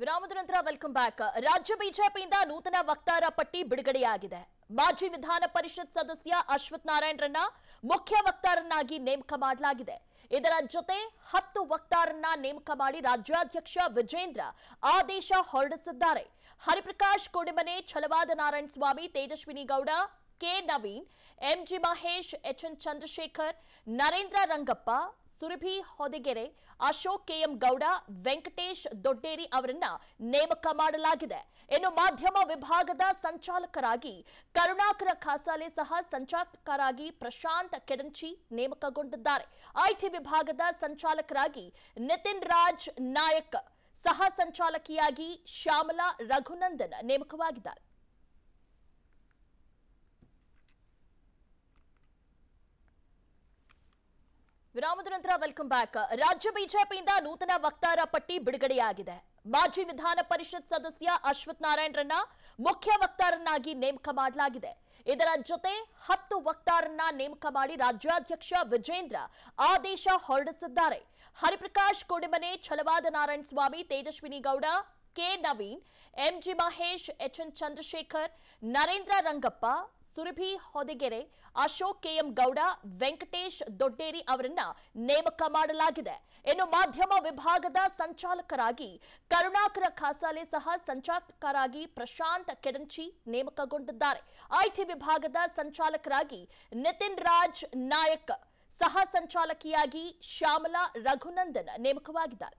ವಿರಾಮದ ನಂತರ welcome back ರಾಜ್ಯ ಬಿಜೆಪಿಯಿಂದ ನೂತನ ವಕ್ತಾರ ಪಟ್ಟಿ ಬಿಡುಗಡೆಯಾಗಿದೆ ಮಾಜಿ ವಿಧಾನ ಪರಿಷತ್ ಸದಸ್ಯ ಅಶ್ವಥ್ ನಾರಾಯಣರನ್ನ ಮುಖ್ಯ ವಕ್ತಾರನ್ನಾಗಿ ನೇಮಕ ಮಾಡಲಾಗಿದೆ ಇದರ ಜೊತೆ ಹತ್ತು ವಕ್ತಾರನ್ನ ನೇಮಕ ಮಾಡಿ ರಾಜ್ಯಾಧ್ಯಕ್ಷ ವಿಜೇಂದ್ರ ಆದೇಶ ಹೊರಡಿಸಿದ್ದಾರೆ Hariprakash Kodimane Chalavada Narayana Swamy Tejaswini Gowda K Naveen M G Mahesh H N Chandrashekar Narendra Rangappa Surabhi Hodigere Ashok K M Gowda Venkatesh Dodderi ಅವರನ್ನ ನೇಮಕ ಮಾಡಲಾಗಿದೆ ಇನ್ನು ಮಾಧ್ಯಮ ವಿಭಾಗದ ಸಂಚಾಲಕರಾಗಿ ಕರುಣಾಕರ ಖಾಸಾಲೆ ಸಹ ಸಂಚಾಲಕರಾಗಿ ಪ್ರಶಾಂತ್ ಕೆಡಂಚಿ ನೇಮಕಗೊಂಡಿದ್ದಾರೆ ಐಟಿ ವಿಭಾಗದ ಸಂಚಾಲಕರಾಗಿ ನಿತಿನ್ ರಾಜ್ ನಾಯಕ್ ಸಹ ಸಂಚಾಲಕಿಯಾಗಿ ಶ್ಯಾಮಲಾ ರಘುನಂದನ್ ನೇಮಕವಾಗಿದ್ದಾರೆ ವಿರಾಮದ ನಂತರ ವೆಲ್ಕಮ್ ಬ್ಯಾಕ್ ರಾಜ್ಯ ಬಿಜೆಪಿಯಿಂದ ನೂತನ ವಕ್ತಾರ ಪಟ್ಟಿ ಬಿಡುಗಡೆಯಾಗಿದೆ ಮಾಜಿ ವಿಧಾನ ಪರಿಷತ್ ಸದಸ್ಯ ಅಶ್ವಥ್ ನಾರಾಯಣರನ್ನ ಮುಖ್ಯ ವಕ್ತಾರನ್ನಾಗಿ ನೇಮಕ ಮಾಡಲಾಗಿದೆ ಇದರ ಜೊತೆ ಹತ್ತು ವಕ್ತಾರನ್ನ ನೇಮಕ ಮಾಡಿ ರಾಜ್ಯಾಧ್ಯಕ್ಷ ವಿಜೇಂದ್ರ ಆದೇಶ ಹೊರಡಿಸಿದ್ದಾರೆ Hariprakash Kodimane Chalavada Narayana Swamy Tejaswini Gowda K Naveen M G Mahesh H N Chandrashekar Narendra Rangappa Surabhi Hodagere Ashok K M Gowda Venkatesh Dodderi ಅವರನ್ನ ನೇಮಕ ಮಾಡಲಾಗಿದೆ ಇನ್ನು ಮಾಧ್ಯಮ ವಿಭಾಗದ ಸಂಚಾಲಕರಾಗಿ ಕರುಣಾಕರ ಖಾಸಾಲೆ ಸಹ ಸಂಚಾಲಕರಾಗಿ ಪ್ರಶಾಂತ್ ಕೆಡಂಚಿ ನೇಮಕಗೊಂಡಿದ್ದಾರೆ ಐಟಿ ವಿಭಾಗದ ಸಂಚಾಲಕರಾಗಿ ನಿತಿನ್ ರಾಜ್ ನಾಯಕ್ ಸಹ ಸಂಚಾಲಕಿಯಾಗಿ ಶ್ಯಾಮಲಾ ರಘುನಂದನ್ ನೇಮಕವಾಗಿದ್ದಾರೆ